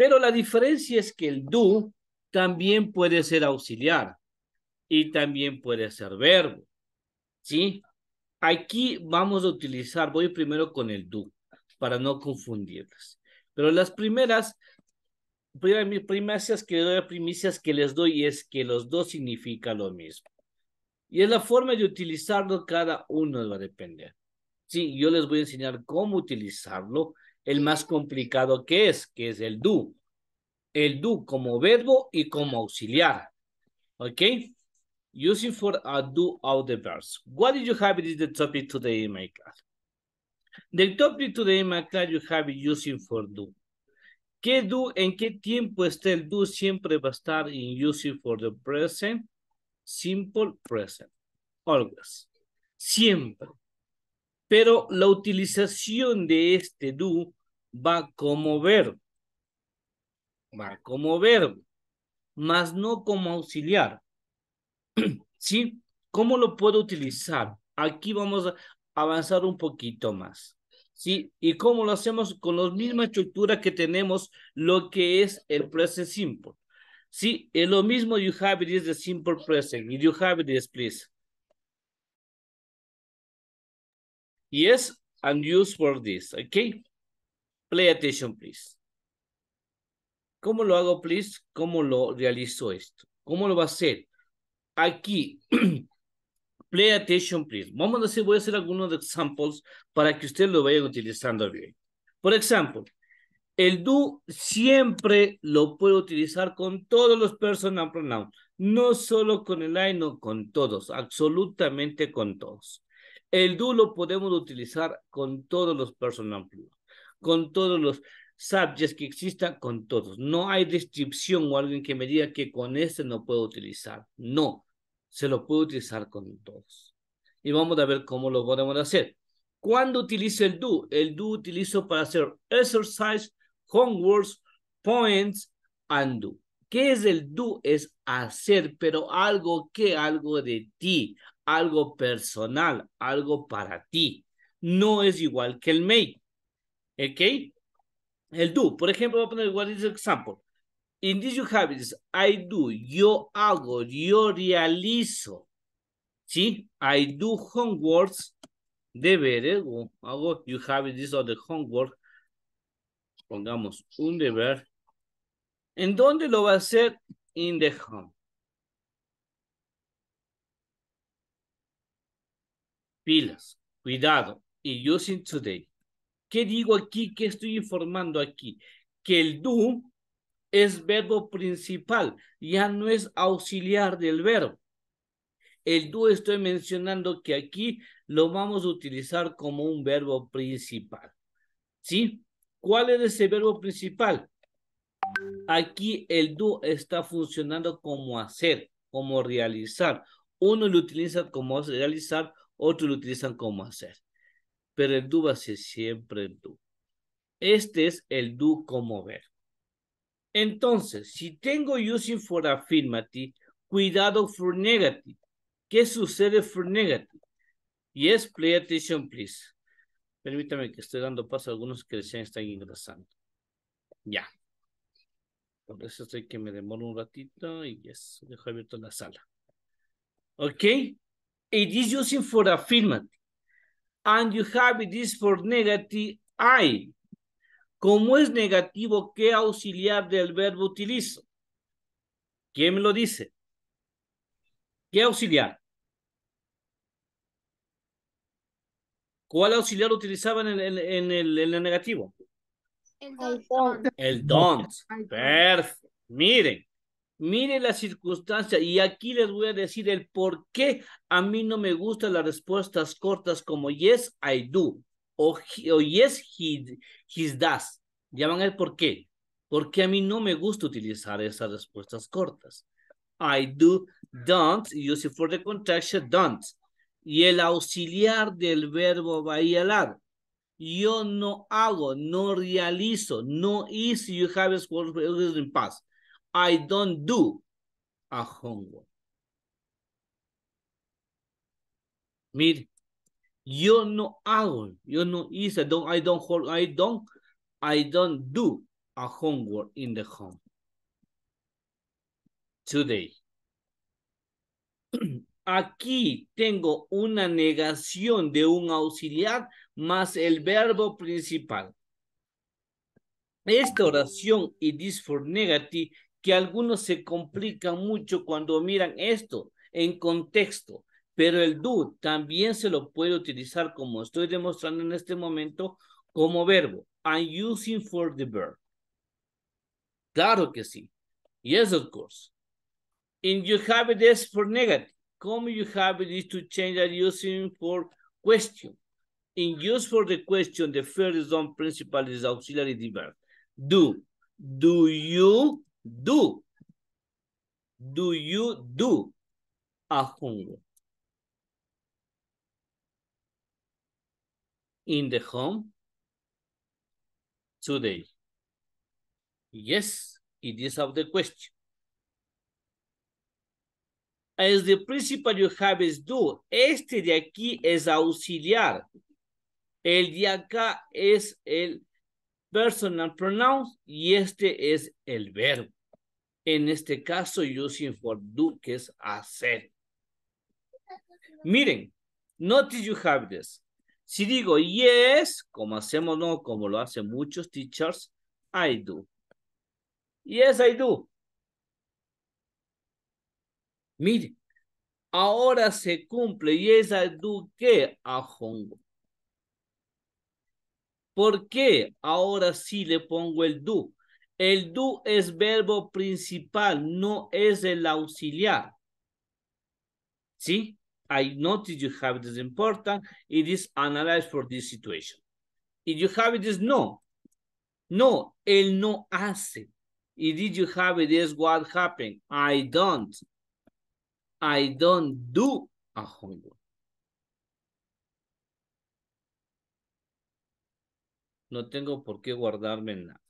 Pero la diferencia es que el do también puede ser auxiliar y también puede ser verbo. ¿Sí? Aquí vamos a utilizar, voy primero con el do para no confundirlas. Pero las primeras, primicias que les doy, primicias que les doy es que los dos significan lo mismo. Y es la forma de utilizarlo, cada uno va a depender. Sí, yo les voy a enseñar cómo utilizarlo el más complicado que es, que es el do. El do como verbo y como auxiliar. ¿Ok? Using for a do of the verbs. What did you have is the topic today in my class? The topic today in my class you have using for do. ¿Qué do? ¿En qué tiempo está el do? Siempre va a estar in using for the present, simple present, always, siempre. Pero la utilización de este do va como verbo. Va como verbo, Más no como auxiliar. ¿Sí? ¿Cómo lo puedo utilizar? Aquí vamos a avanzar un poquito más. ¿Sí? ¿Y cómo lo hacemos? Con la misma estructura que tenemos lo que es el present simple. Sí, es lo mismo you have it is the simple present. You have it is, please. Yes, and use for this, okay? Play attention, please. ¿Cómo lo hago, please? ¿Cómo lo realizo esto? ¿Cómo lo va a hacer? Aquí, play attention, please. Vamos a hacer, voy a hacer algunos examples para que ustedes lo vayan utilizando bien. Por ejemplo, el do siempre lo puedo utilizar con todos los personal pronouns, no solo con el I, no con todos, absolutamente con todos. El do lo podemos utilizar con todos los personal pronouns con todos los subjects que existan, con todos. No hay descripción o alguien que me diga que con este no puedo utilizar. No, se lo puedo utilizar con todos. Y vamos a ver cómo lo podemos hacer. ¿Cuándo utilizo el do? El do utilizo para hacer exercise, homeworks, points, and do. ¿Qué es el do? Es hacer, pero algo que, algo de ti, algo personal, algo para ti. No es igual que el make. ¿Ok? El do, por ejemplo, voy a poner what is the example. In this you have this, I do, yo hago, yo realizo. ¿Sí? I do homeworks, deberes, o hago, you have this other homework. Pongamos un deber. ¿En dónde lo va a hacer? In the home. Pilas, cuidado, y using today. ¿Qué digo aquí? ¿Qué estoy informando aquí? Que el do es verbo principal, ya no es auxiliar del verbo. El do estoy mencionando que aquí lo vamos a utilizar como un verbo principal. ¿Sí? ¿Cuál es ese verbo principal? Aquí el do está funcionando como hacer, como realizar. Uno lo utiliza como realizar, otro lo utilizan como hacer pero el do va siempre el do. Este es el do como ver. Entonces, si tengo using for affirmative, cuidado for negative. ¿Qué sucede for negative? Yes, play attention, please. Permítame que estoy dando paso a algunos que recién están ingresando. Ya. Por eso estoy que me demoro un ratito y yes, dejo abierto la sala. Ok. It is using for affirmative and you have this for negative I. ¿Cómo es negativo, ¿qué auxiliar del verbo utilizo? ¿Quién me lo dice? ¿Qué auxiliar? ¿Cuál auxiliar utilizaban en, el, en el negativo? El don't. El don't. Perfecto. Miren, Mire la circunstancia y aquí les voy a decir el por qué a mí no me gustan las respuestas cortas como yes, I do o, yes, he, he does. Ya el por qué. Porque a mí no me gusta utilizar esas respuestas cortas. I do, don't, use it for the contraction, don't. Y el auxiliar del verbo bailar. Yo no hago, no realizo, no hice, you have word in past I don't do a homework. Mire, yo no hago, yo no hice, don't, I don't, hold, I don't, I don't do a homework in the home today. Aquí tengo una negación de un auxiliar más el verbo principal. Esta oración, y this for negative, que algunos se complican mucho cuando miran esto en contexto, pero el do también se lo puede utilizar como estoy demostrando en este momento como verbo. I'm using for the verb. Claro que sí. Yes, of course. And you have this for negative. come you have this to change that using for question. In use for the question, the first zone principal is auxiliary verb. Do. Do you do. Do you do a home In the home today? Yes, it is of the question. As the principal you have is do. Este de aquí es auxiliar. El de acá es el personal pronouns y este es el verbo. En este caso, using for do, que es hacer. Miren, notice you have this. Si digo yes, como hacemos no, como lo hacen muchos teachers, I do. Yes, I do. Miren, ahora se cumple yes, I do que a Hongo. ¿Por qué ahora sí le pongo el do? El do es verbo principal, no es el auxiliar. ¿Sí? I noticed you have this important. It is analyzed for this situation. If you have it is no. No, él no hace. If did you have it is what happened. I don't. I don't do a homework. No tengo por qué guardarme nada.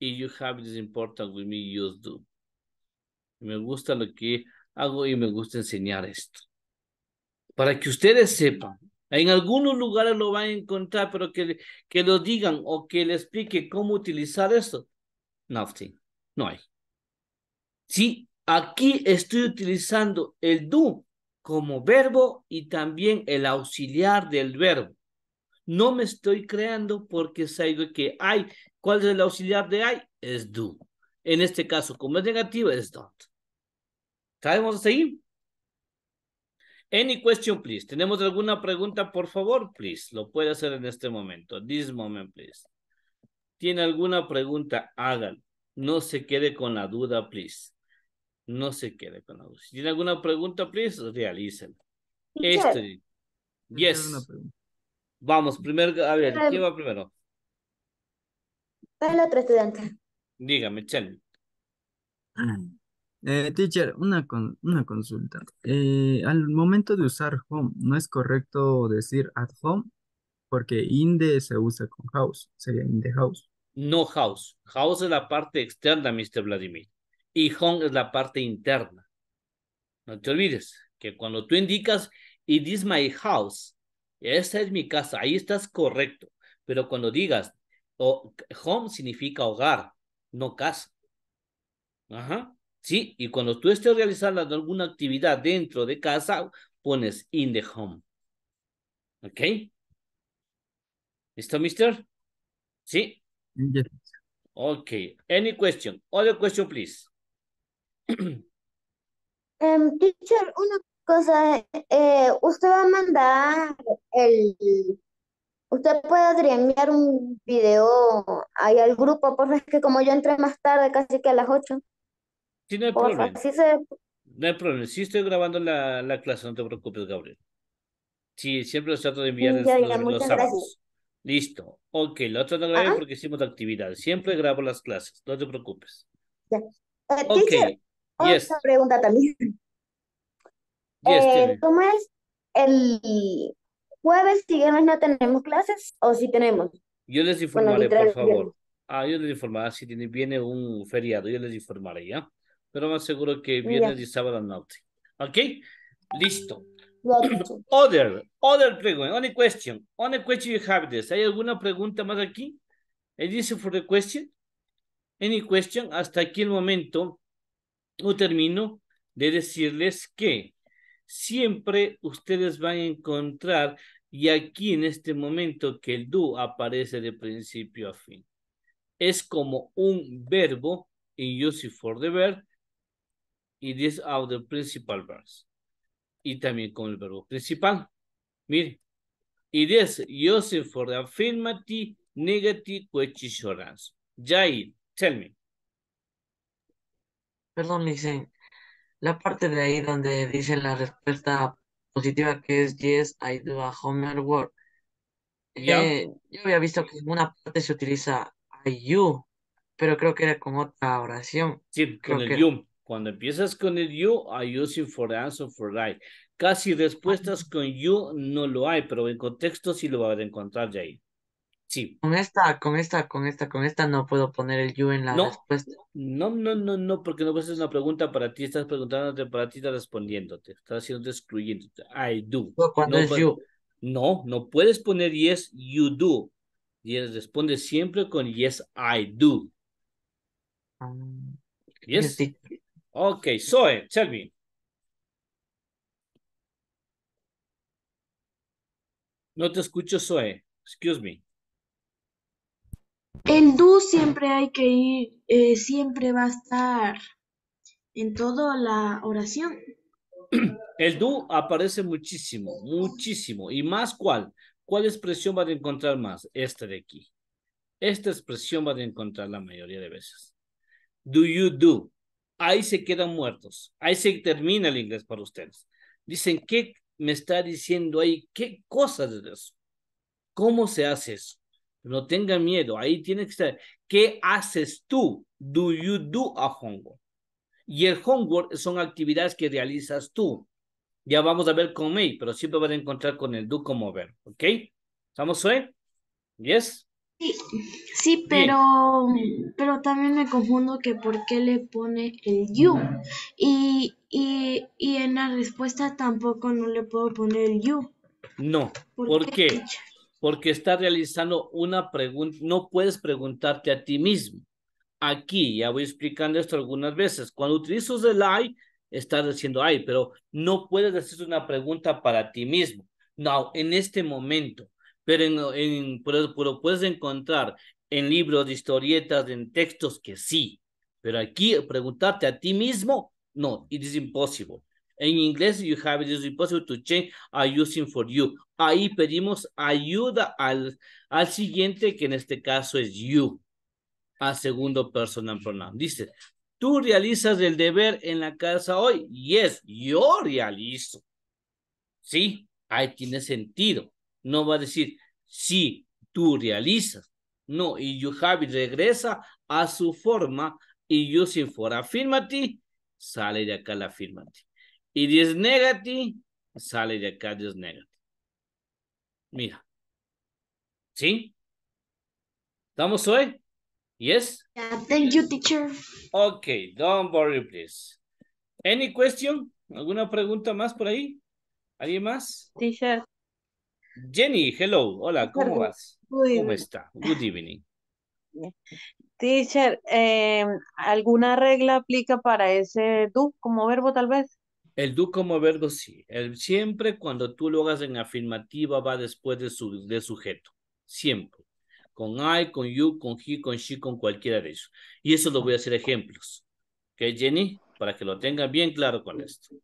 Y you have this important with me, you do. Me gusta lo que hago y me gusta enseñar esto. Para que ustedes sepan, en algunos lugares lo van a encontrar, pero que, que lo digan o que le explique cómo utilizar esto. Nothing. No hay. Sí, aquí estoy utilizando el do como verbo y también el auxiliar del verbo no me estoy creando porque es algo que hay. ¿Cuál es el auxiliar de hay? Es do. En este caso, como es negativo, es don't. ¿Sabemos seguir? Any question, please. ¿Tenemos alguna pregunta, por favor? Please, lo puede hacer en este momento. This moment, please. ¿Tiene alguna pregunta? Hágalo. No se quede con la duda, please. No se quede con la duda. Si tiene alguna pregunta, please, realícela. Este. Yes. pregunta. Vamos, primero, a ver, ¿quién va primero? El otro estudiante. Dígame, Chen. Ah, eh, teacher, una, con, una consulta. Eh, al momento de usar home, ¿no es correcto decir at home? Porque in se usa con house, sería in the house. No house. House es la parte externa, Mr. Vladimir. Y home es la parte interna. No te olvides que cuando tú indicas, it is my house, esa es mi casa, ahí estás correcto. Pero cuando digas, home significa hogar, no casa. Ajá. Sí, y cuando tú estés realizando alguna actividad dentro de casa, pones in the home. ¿Ok? ¿Listo, mister? Sí. okay Ok. Any question? Other question, please. Um, teacher, una cosa, eh, usted va a mandar el, usted puede enviar un video ahí al grupo, porque es que como yo entré más tarde, casi que a las 8. Sí, no hay problema. Sí No hay problema, sí estoy grabando la, la clase, no te preocupes, Gabriel. Sí, siempre los trato de enviar los, Listo. Ok, lo otro no grabé porque hicimos actividad. Siempre grabo las clases, no te preocupes. Eh, ok. pregunta también. Yes, eh, ¿Cómo es? El jueves viernes no tenemos clases o si tenemos. Yo les informaré, por favor. Ah, yo les informaré si viene un feriado, yo les informaré, ¿ya? Pero más seguro que viernes sábado y sábado noche. ¿Ok? Listo. other, other pregunta, only question, only question you have this. ¿Hay alguna pregunta más aquí? Any for question? Any question? Hasta aquí el momento no termino de decirles que siempre ustedes van a encontrar, y aquí en este momento que el do aparece de principio a fin. Es como un verbo in use for the verb, y this of the principal verse. Y también con el verbo principal. Mire, it is used for the affirmative, negative question. Jair, tell me. Perdón, Licen, la parte de ahí donde dice la respuesta positiva que es Yes, I do a homework. Eh, yo había visto que en una parte se utiliza I you, pero creo que era con otra oración. Sí, con el you. Cuando empiezas con el you, I use it for answer for right. Casi respuestas con you no lo hay, pero en contexto sí lo va a encontrar de ahí. Con esta, con esta, con esta, con esta no puedo poner el you en la no, respuesta. No, no, no, no, porque no pues, es una pregunta para ti, estás preguntándote para ti, estás respondiéndote, estás haciendo excluyente. I do. Cuando no es you. No, no puedes poner yes, you do. Y él responde siempre con yes, I do. Ah, yes. yes ok, Zoe, tell me. No te escucho, Zoe. Excuse me. El do siempre hay que ir, eh, siempre va a estar en toda la oración. El do aparece muchísimo, muchísimo. ¿Y más cuál? ¿Cuál expresión va a encontrar más? Esta de aquí. Esta expresión va a encontrar la mayoría de veces. Do you do? Ahí se quedan muertos. Ahí se termina el inglés para ustedes. Dicen, ¿qué me está diciendo ahí? ¿Qué cosas de eso? ¿Cómo se hace eso? No tenga miedo, ahí tiene que estar. ¿Qué haces tú? Do you do a homework? Y el homework son actividades que realizas tú. Ya vamos a ver con me, pero siempre van a encontrar con el do como ver, ¿ok? ¿Estamos hoy? ¿Yes? Sí, pero, pero también me confundo que por qué le pone el you. Y, y, en la respuesta tampoco no le puedo poner el you. No, ¿por, qué? porque está realizando una pregunta, no puedes preguntarte a ti mismo. Aquí ya voy explicando esto algunas veces. Cuando utilizas el I, estás diciendo "ay", pero no puedes hacer una pregunta para ti mismo. No, en este momento. Pero, en, puedes encontrar en libros de historietas, en textos que sí. Pero aquí preguntarte a ti mismo, no, it is impossible. En inglés, you have it is impossible to change, I'm using for you. Ahí pedimos ayuda al, al siguiente, que en este caso es you, al segundo personal pronoun. Dice, ¿Tú realizas el deber en la casa hoy? Yes, yo realizo. Sí, ahí tiene sentido. No va a decir, sí, tú realizas. No, y you have it regresa a su forma y using for affirmative, sale de acá la affirmative. Y es sale de acá Dios negative. Mira. ¿Sí? ¿Estamos hoy? Yes? Yeah, thank you, teacher. Okay, don't worry, please. Any question? ¿Alguna pregunta más por ahí? ¿Alguien más? Teacher. Jenny, hello. Hola, ¿cómo vas? ¿Cómo está? Good evening. Teacher, em, ¿alguna regla aplica para ese tú como verbo tal vez? El do como verbo sí. El siempre cuando tú lo hagas en afirmativa va después de, su, de sujeto. Siempre. Con I, con you, con he, con she, con cualquiera de ellos. Y eso lo voy a hacer ejemplos. ¿Ok, Jenny? Para que lo tengan bien claro con esto.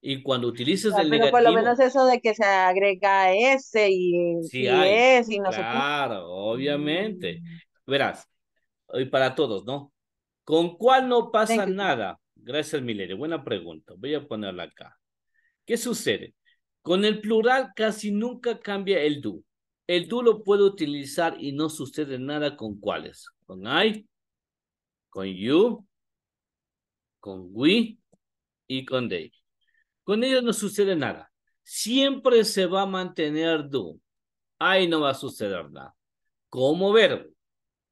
Y cuando utilices el pero negativo. Por lo menos eso de que se agrega S y, y S Claro, obviamente. Mm. Verás, y para todos, ¿no? ¿Con cuál no pasa nada? Gracias, Milere. Buena pregunta. Voy a ponerla acá. ¿Qué sucede? Con el plural casi nunca cambia el do. El do lo puedo utilizar y no sucede nada con cuáles. Con I, con you, con we y con they. Con ellos no sucede nada. Siempre se va a mantener do. Ahí no va a suceder nada. Como verbo,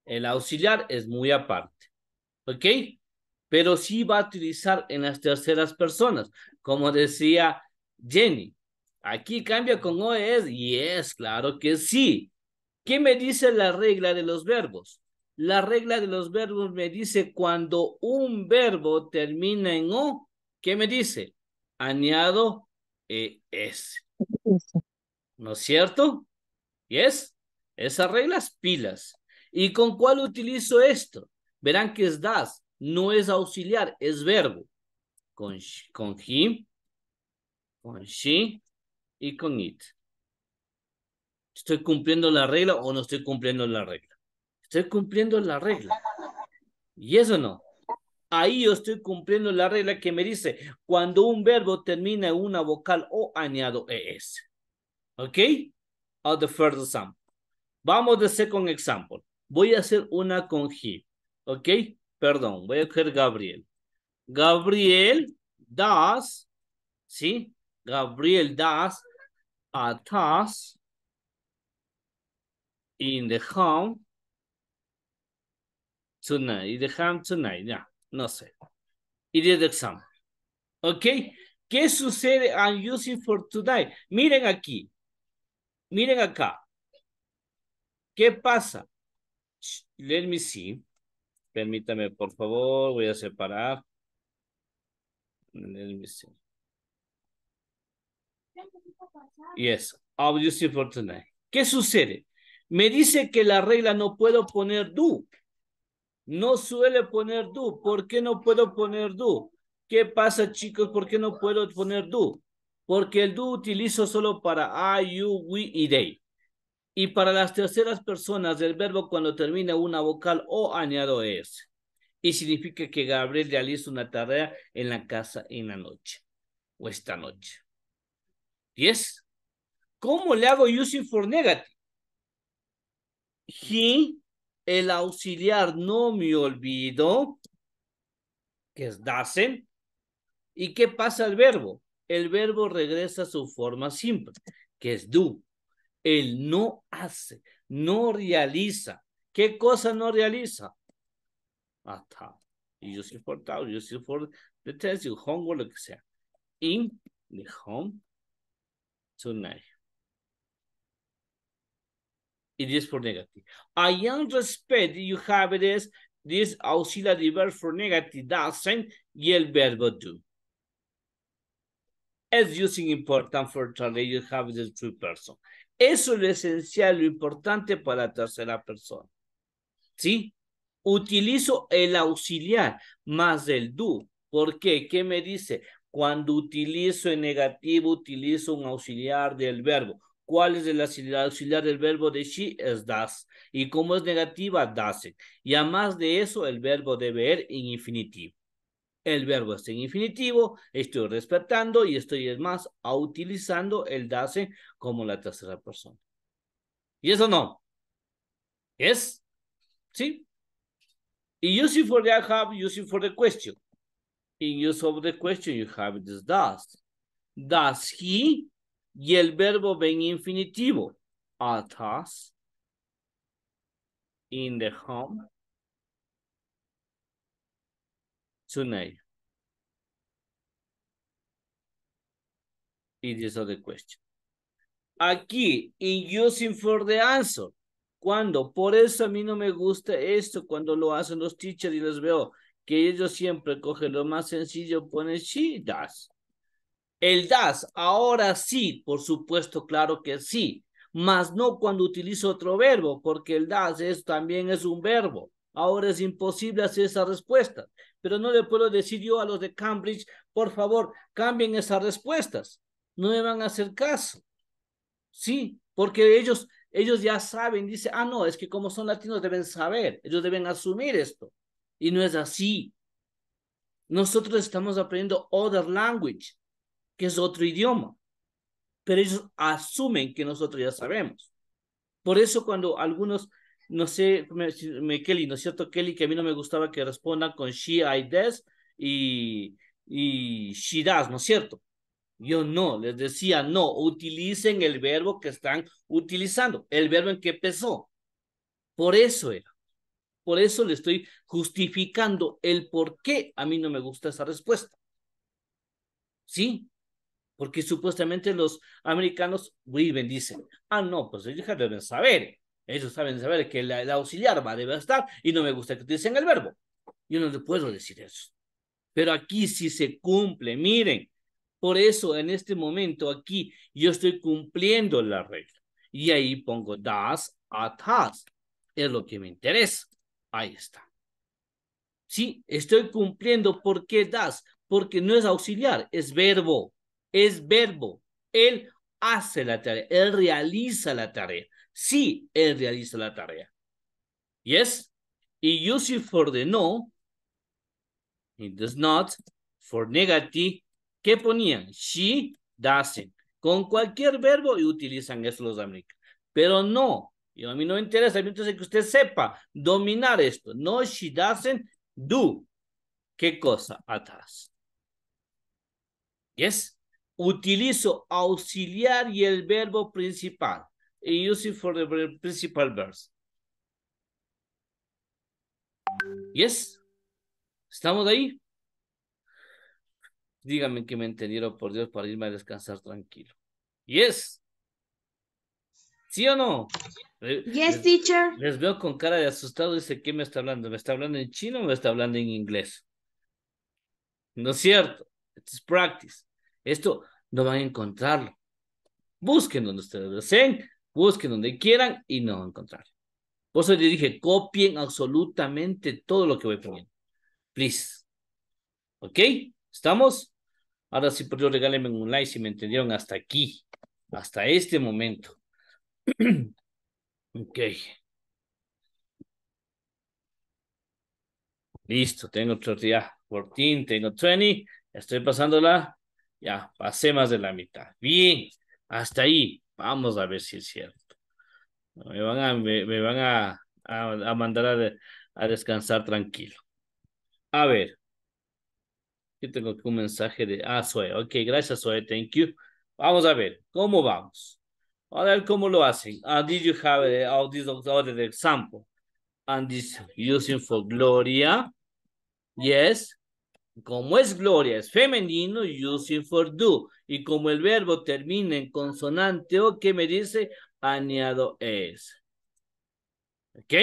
el auxiliar es muy aparte. ¿Ok? pero sí va a utilizar en las terceras personas, como decía Jenny. Aquí cambia con es y es claro que sí. ¿Qué me dice la regla de los verbos? La regla de los verbos me dice cuando un verbo termina en O, ¿qué me dice? Añado ES. E ¿No es cierto? ¿Y es? Esas reglas pilas. ¿Y con cuál utilizo esto? Verán que es das no es auxiliar, es verbo. Con, con con she y con it. ¿Estoy cumpliendo la regla o no estoy cumpliendo la regla? Estoy cumpliendo la regla. ¿Y eso no? Ahí yo estoy cumpliendo la regla que me dice cuando un verbo termina en una vocal o añado es. ¿Ok? Of the first example. Vamos de second example. Voy a hacer una con he. ¿Ok? perdón, voy a coger Gabriel. Gabriel das, ¿sí? Gabriel das a in the home tonight, in the home tonight, ya, no sé. y de the exam. ¿Ok? ¿Qué sucede? I'm using for today. Miren aquí. Miren acá. ¿Qué pasa? Let me see. Permítame, por favor, voy a separar. Yes, obviously for tonight. ¿Qué sucede? Me dice que la regla no puedo poner do. No suele poner do. ¿Por qué no puedo poner do? ¿Qué pasa, chicos? ¿Por qué no puedo poner do? Porque el do utilizo solo para I, you, we y they. Y para las terceras personas del verbo cuando termina una vocal o añado es. Y significa que Gabriel realiza una tarea en la casa en la noche o esta noche. Yes. ¿Cómo le hago using for negative? He, el auxiliar no me olvido, que es dasen. ¿Y qué pasa al verbo? El verbo regresa a su forma simple, que es do. Él no hace, no realiza. ¿Qué cosa no realiza? Hasta. Y yo soy portado, yo soy for the test, you home o lo que sea. In the home tonight. It is for negative. I am respect, you have it this auxiliary verb for negative doesn't y el verbo do. As using important for today, you have the true person. Eso es lo esencial, lo importante para la tercera persona. ¿Sí? Utilizo el auxiliar más del do. ¿Por qué? ¿Qué me dice? Cuando utilizo en negativo, utilizo un auxiliar del verbo. ¿Cuál es el auxiliar del verbo de she? Es das. Y como es negativa, das. Y además de eso, el verbo ir en infinitivo el verbo está en infinitivo, estoy respetando y estoy es más utilizando el dase como la tercera persona. ¿Y eso no? ¿Es? ¿Sí? Y using for the have, using for the question. In use of the question, you have this das, Does he? Y el verbo en infinitivo. At us. In the home. y It is other question. Aquí, in sin for the answer. Cuando, por eso a mí no me gusta esto cuando lo hacen los teachers y les veo que ellos siempre cogen lo más sencillo, ponen she das El das, ahora sí, por supuesto, claro que sí, mas no cuando utilizo otro verbo, porque el das es, también es un verbo. Ahora es imposible hacer esa respuesta pero no le puedo decir yo a los de Cambridge, por favor, cambien esas respuestas. No me van a hacer caso. Sí, porque ellos, ellos ya saben, dice, ah, no, es que como son latinos deben saber, ellos deben asumir esto. Y no es así. Nosotros estamos aprendiendo other language, que es otro idioma, pero ellos asumen que nosotros ya sabemos. Por eso cuando algunos no sé, Kelly, ¿no es cierto, Kelly? Que a mí no me gustaba que respondan con she, I, des y, y she does, ¿no es cierto? Yo no, les decía, no, utilicen el verbo que están utilizando, el verbo en que empezó. Por eso era. Por eso le estoy justificando el por qué a mí no me gusta esa respuesta. ¿Sí? Porque supuestamente los americanos viven, dicen, ah, no, pues ellos deben saber ellos saben saber que la, auxiliar va debe estar y no me gusta que utilicen el verbo. Yo no le puedo decir eso. Pero aquí sí se cumple, miren. Por eso en este momento aquí yo estoy cumpliendo la regla. Y ahí pongo das a has. Es lo que me interesa. Ahí está. Sí, estoy cumpliendo. ¿Por qué das? Porque no es auxiliar, es verbo. Es verbo. Él hace la tarea, él realiza la tarea. Sí, él realiza la tarea. Yes? Y use it for the no. It does not. For negative. ¿Qué ponían? She doesn't. Con cualquier verbo y utilizan eso los americanos. Pero no. Y a mí no me interesa. Entonces que usted sepa dominar esto. No, she doesn't do. ¿Qué cosa? Atrás. Yes? utilizo auxiliar y el verbo principal. use it for the principal verse. Yes. ¿Estamos ahí? Díganme que me entendieron, por Dios, para irme a descansar tranquilo. Yes. ¿Sí o no? Yes, teacher. Les veo con cara de asustado. Dice, ¿qué me está hablando? ¿Me está hablando en chino o me está hablando en inglés? No es cierto. It's practice. Esto no van a encontrarlo. Busquen donde ustedes deseen, busquen donde quieran y no van a Por eso les dije, copien absolutamente todo lo que voy poniendo. Please. ¿Ok? ¿Estamos? Ahora sí, por Dios, regálenme un like si me entendieron hasta aquí, hasta este momento. ok. Listo, tengo 30, 14, tengo 20, estoy la ya, pasé más de la mitad. Bien, hasta ahí. Vamos a ver si es cierto. Me van a, me, van a, mandar a, descansar tranquilo. A ver. Yo tengo aquí un mensaje de... Ah, Zoe. Ok, gracias, Zoe. Thank you. Vamos a ver. ¿Cómo vamos? A ver cómo lo hacen. did you have eh, all these other example? And this using for Gloria. Yes. Como es gloria, es femenino, using for do. Y como el verbo termina en consonante o que me dice, añado es. ¿Ok?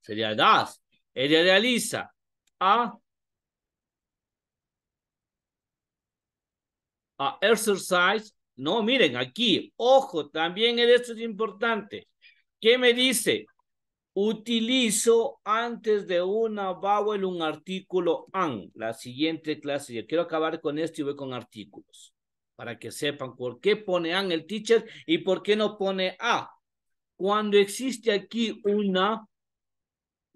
Sería das. Ella realiza a, a exercise. No, miren, aquí, ojo, también esto es importante. ¿Qué me dice? Utilizo antes de una vowel un artículo an. La siguiente clase, yo quiero acabar con esto y voy con artículos. Para que sepan por qué pone an el teacher y por qué no pone a. Cuando existe aquí una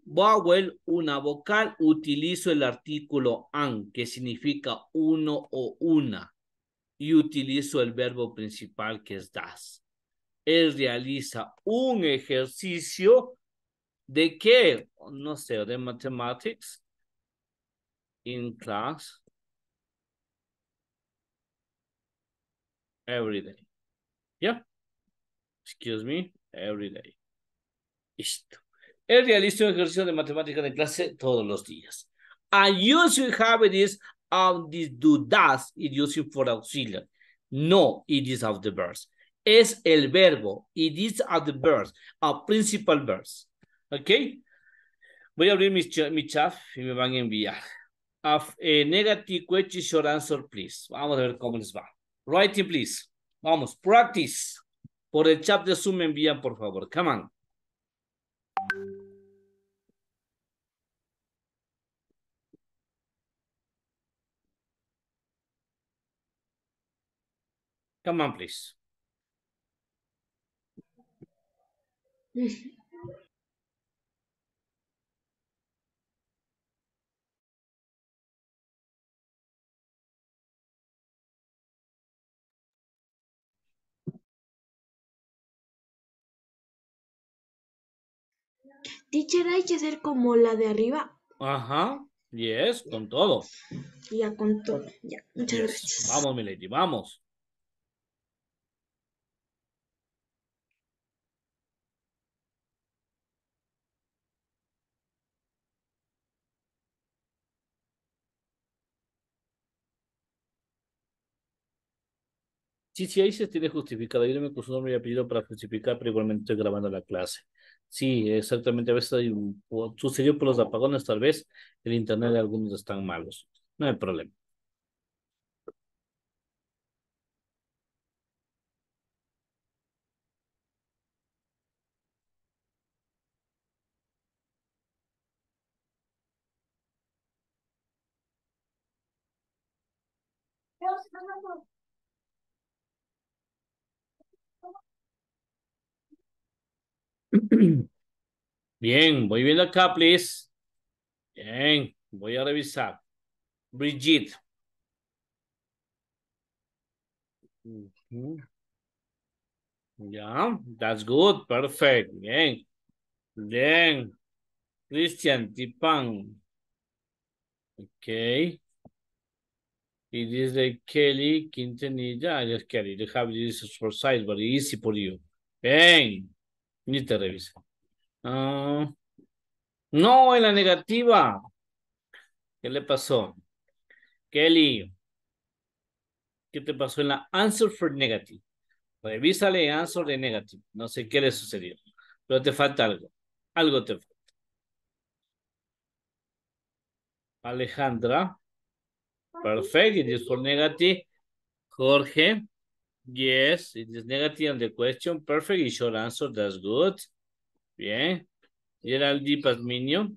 vowel, una vocal, utilizo el artículo an, que significa uno o una. Y utilizo el verbo principal que es das. Él realiza un ejercicio ¿De qué? No sé, de mathematics. In class. Every day. Yeah. Excuse me. Every day. Listo. Él realiza un ejercicio de matemática de clase todos los días. I usually have this of this do does it using for auxiliar. No, it is of the verse. Es el verbo. It is of the verse. a principal verse. ¿Ok? Voy a abrir mi, chat y me van a enviar. a eh, negative question, short answer, please. Vamos a ver cómo les va. Writing, please. Vamos, practice. Por el chat de Zoom me envían, por favor. Come on. Come on, please. Teacher, hay que ser como la de arriba. Ajá. Yes, con todo. Ya, con todo. Ya, muchas gracias. Vamos, Milady, vamos. sí, sí, ahí se tiene justificado, yo me puso su nombre y apellido para justificar, pero igualmente estoy grabando la clase. Sí, exactamente. A veces hay un, sucedió por los apagones, tal vez el internet de algunos están malos. No hay problema. Bien, voy viendo acá, please. Bien, voy a revisar. Brigitte. ya, Yeah, that's good. Perfect. Bien. bien Christian Tipan. Okay. It is like Kelly Quintanilla. Just Kelly. You have this exercise, very easy for you. Bien te reviso. Ah, no, en la negativa. ¿Qué le pasó? Kelly, ¿qué te pasó en la answer for negative? Revísale answer de negative. No sé qué le sucedió, pero te falta algo. Algo te falta. Alejandra. perfecto It for negative. Jorge. Yes, it is negative on the question. Perfect is your answer. That's good. Bien. Geraldi Pasminio.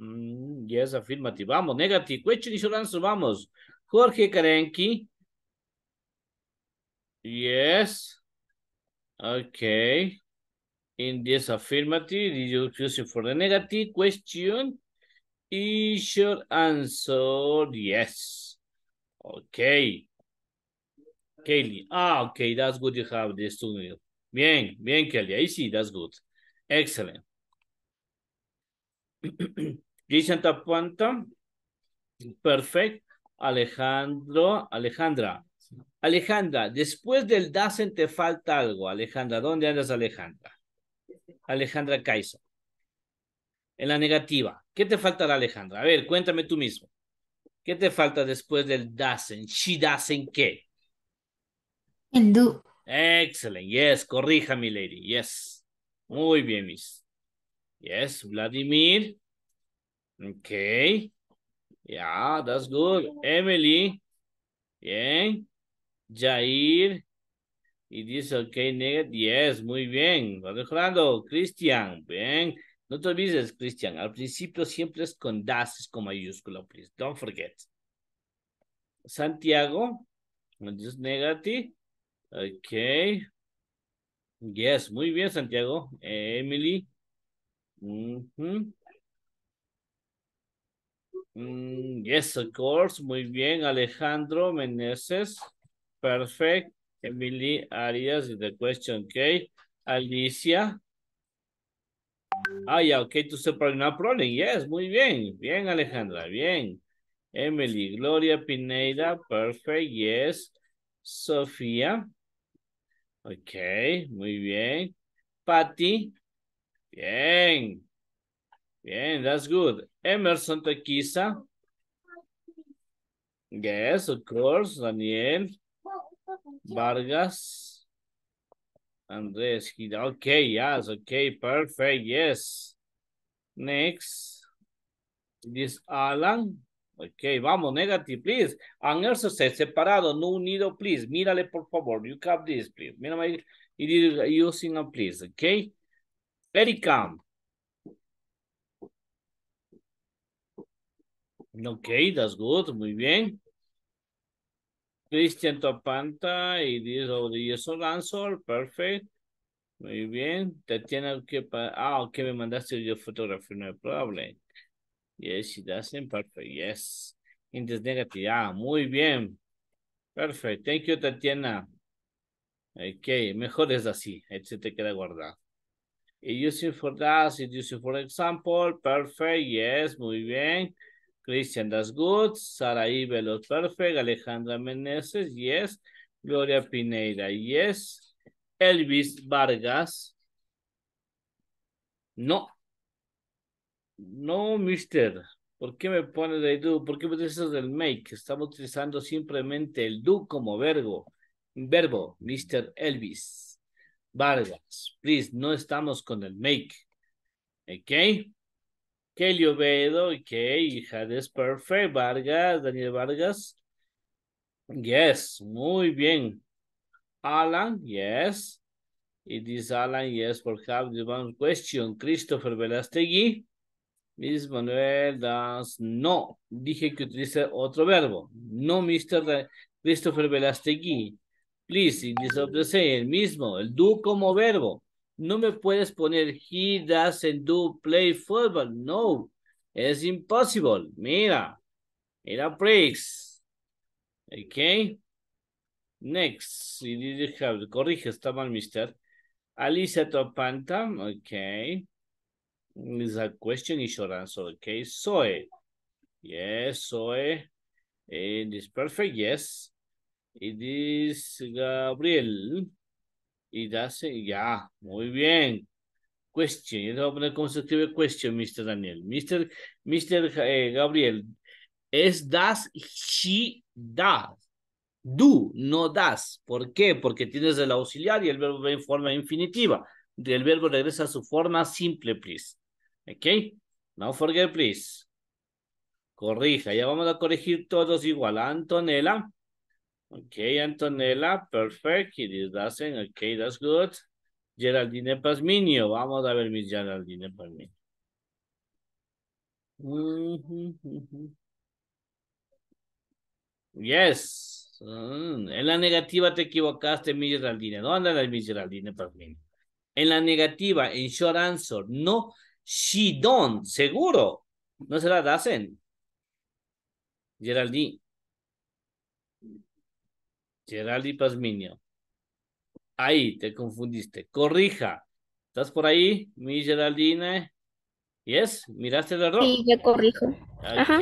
Mm, yes, affirmative. Vamos, negative. Question is your answer. Vamos. Jorge Karenki. Yes. Okay. In this affirmative, you choose it for the negative question? Is your answer yes? Ok. Kelly. Ah, ok, that's good you have this to Bien, bien, Kelly. Ahí sí, that's good. Excellent. Jason Tapuanta. Perfect. Alejandro, Alejandra. Alejandra, después del DASEN te falta algo. Alejandra, ¿dónde andas, Alejandra? Alejandra Kaiser. En la negativa. ¿Qué te falta, Alejandra? A ver, cuéntame tú mismo. ¿Qué te falta después del doesn't? She doesn't qué? And do. Excellent. Yes, corrija, mi lady. Yes. Muy bien, miss. Yes, Vladimir. Okay. Yeah, that's good. Emily. Bien. Jair. Y dice, okay, negative. Yes, muy bien. Va mejorando. Cristian. Bien. No te olvides, Cristian, al principio siempre es con das, es con mayúscula, please. Don't forget. Santiago, just Ok. Yes, muy bien, Santiago. Emily. Mm, yes, of course. Muy bien, Alejandro Meneses. Perfect. Emily Arias, the question, okay. Alicia. Ah, ya, ok, tú se separate, no problem. Yes, muy bien. Bien, Alejandra, bien. Emily, Gloria Pineda, perfect, yes. Sofía. Ok, muy bien. Patty. Bien. Bien, that's good. Emerson Tequisa. Yes, of course. Daniel. Vargas. Andrés, ok, okay, yes, okay, perfect, yes. Next, this Alan. Okay, vamos, negative, please. Andrés, se separado, no unido, please. Mírale, por favor. You have this, please. Mírame, it is using a please, okay? Erika. Okay, that's good, muy bien. Cristian Topanta y Diez Rodríguez answer, perfecto. Muy bien. Tatiana que Ah, ok, me mandaste Yo fotografía, no problema. Yes, she doesn't, perfect, yes. In negative, ah, muy bien. Perfect, thank you, Tatiana. Ok, mejor es así, se te queda guardado. Y using for that, using for example, perfect, yes, muy bien. Christian, that's good. Saraí Veloz, perfect. Alejandra Meneses, yes. Gloria Pineda, yes. Elvis Vargas, no. No, mister. ¿Por qué me pones de do? ¿Por qué me utilizas del make? Estamos utilizando simplemente el do como verbo. Verbo, Mr. Elvis. Vargas, please, no estamos con el make. ¿Ok? Kelly Obedo, ok, hija es Perfect, Vargas, Daniel Vargas, yes, muy bien. Alan, yes, it is Alan, yes, for have the one question, Christopher Velastegui, Miss Manuel does no, dije que utilice otro verbo, no Mr. Christopher Velastegui, please, it is of the same, el mismo, el do como verbo, no me puedes poner he doesn't do play football. No, es impossible. Mira, mira, please. Okay. Next, you have, corrige, está mal, mister. Alicia Topanta, okay. Is a question, is your answer, okay. Zoe, yes, Zoe. It is perfect, yes. It is Gabriel. Y das, ya, muy bien. Question, yo te voy a poner cómo se escribe question, Mr. Daniel. Mr. Eh, Gabriel, es das, she das Do, no das. ¿Por qué? Porque tienes el auxiliar y el verbo en forma infinitiva. El verbo regresa a su forma simple, please. ¿Ok? No forget, please. Corrija. Ya vamos a corregir todos igual. Antonella. Okay, Antonella, perfect. It Okay, that's good. Geraldine Pasminio, Vamos a ver mis Geraldine Pasminio. Mm-hmm. Yes. Mm, en la negativa te equivocaste, mi Geraldine. No anda ver Geraldine Pazminio? En la negativa, en short answer, no, she don't, seguro. No será hacen Geraldine. Geraldi Pasminio. Ahí te confundiste. Corrija. ¿Estás por ahí, mi Geraldine? Yes, miraste el error. Sí, ya corrijo. Ok,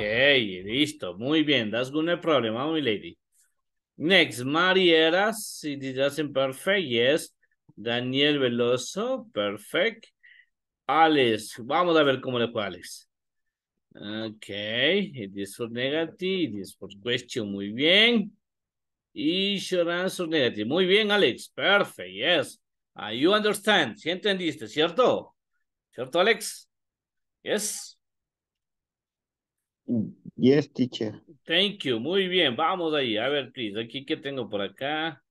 listo. Muy bien. das good, problema, mi my lady. Next, Marieras. It doesn't perfect. Yes. Daniel Veloso. Perfect. Alex. Vamos a ver cómo le fue a Alex. Ok. It is for negative. It is for question. Muy bien. Insurance negative. Muy bien, Alex. Perfect. Yes. Ah, you understand. Si entendiste, ¿cierto? ¿Cierto, Alex? Yes. Yes, teacher. Thank you. Muy bien. Vamos ahí. A ver, please. Aquí, ¿qué tengo por acá?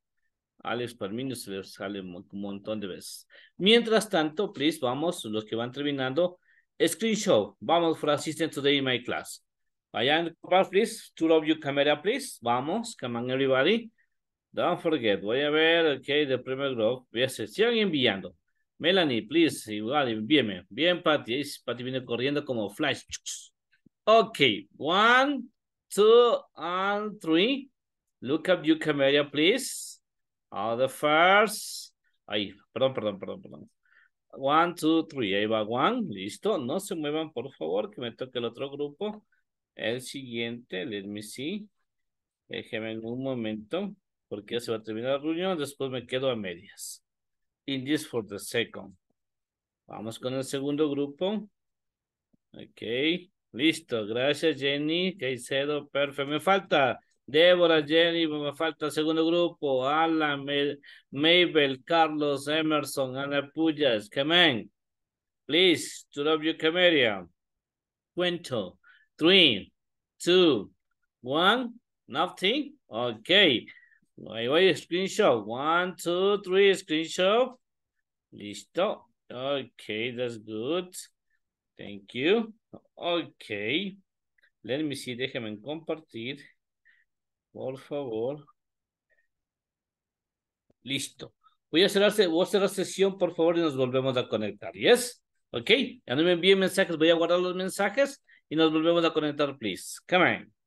Alex permíteme. se les sale un montón de veces. Mientras tanto, please, vamos, los que van terminando. Screenshot. Vamos for assistant today in my class. Vayan, please. turn of your camera, please. Vamos, come on, everybody. Don't forget. Voy a ver, ok, the primer group. Yes, sigan enviando. Melanie, please, igual, envíeme. Bien, Patty. Patty viene corriendo como flash. Ok, one, two, and three. Look up your camera, please. All the first. Ahí, perdón, perdón, perdón, perdón. One, two, three. Ahí va one. Listo. No se muevan, por favor, que me toque el otro grupo. El siguiente, let me see. en un momento, porque se va a terminar la reunión, después me quedo a medias. In this for the second. Vamos con el segundo grupo. Ok, listo. Gracias, Jenny. Caicedo, perfecto. Me falta Débora, Jenny, me falta segundo grupo. Alan, Mabel, Carlos, Emerson, Ana Puyas. Come Please, To love you, Cuento three, two, one, nothing. Okay. Ahí voy, screenshot. One, two, three, screenshot. Listo. Okay, that's good. Thank you. Okay. Let me see, déjenme compartir. Por favor. Listo. Voy a cerrar, voy a cerrar sesión, por favor, y nos volvemos a conectar. ¿Yes? Ok. Ya no me envíen mensajes, voy a guardar los mensajes y nos volvemos a conectar, please. Come on.